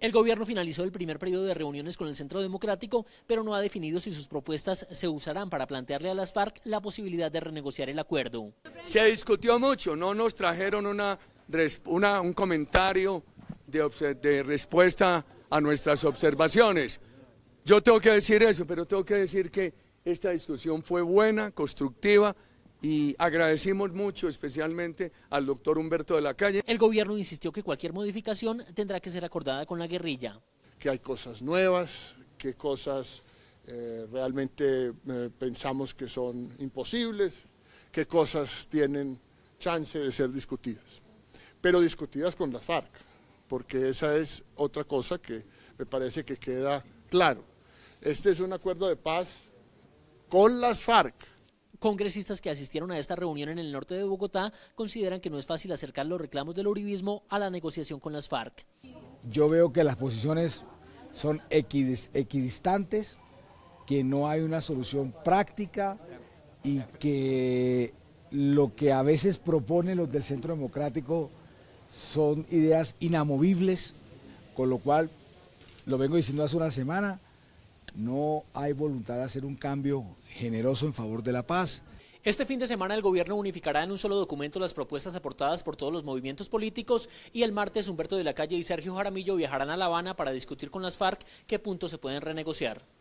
El gobierno finalizó el primer periodo de reuniones con el Centro Democrático, pero no ha definido si sus propuestas se usarán para plantearle a las FARC la posibilidad de renegociar el acuerdo. Se discutió mucho, no nos trajeron una, un comentario de respuesta a nuestras observaciones. Yo tengo que decir eso, pero tengo que decir que esta discusión fue buena, constructiva, y agradecimos mucho especialmente al doctor Humberto de la Calle. El gobierno insistió que cualquier modificación tendrá que ser acordada con la guerrilla. Que hay cosas nuevas, que cosas eh, realmente eh, pensamos que son imposibles, que cosas tienen chance de ser discutidas, pero discutidas con las FARC, porque esa es otra cosa que me parece que queda claro. Este es un acuerdo de paz con las FARC Congresistas que asistieron a esta reunión en el norte de Bogotá consideran que no es fácil acercar los reclamos del uribismo a la negociación con las FARC. Yo veo que las posiciones son equidistantes, que no hay una solución práctica y que lo que a veces propone los del Centro Democrático son ideas inamovibles, con lo cual, lo vengo diciendo hace una semana, no hay voluntad de hacer un cambio generoso en favor de la paz. Este fin de semana el gobierno unificará en un solo documento las propuestas aportadas por todos los movimientos políticos y el martes Humberto de la Calle y Sergio Jaramillo viajarán a La Habana para discutir con las FARC qué puntos se pueden renegociar.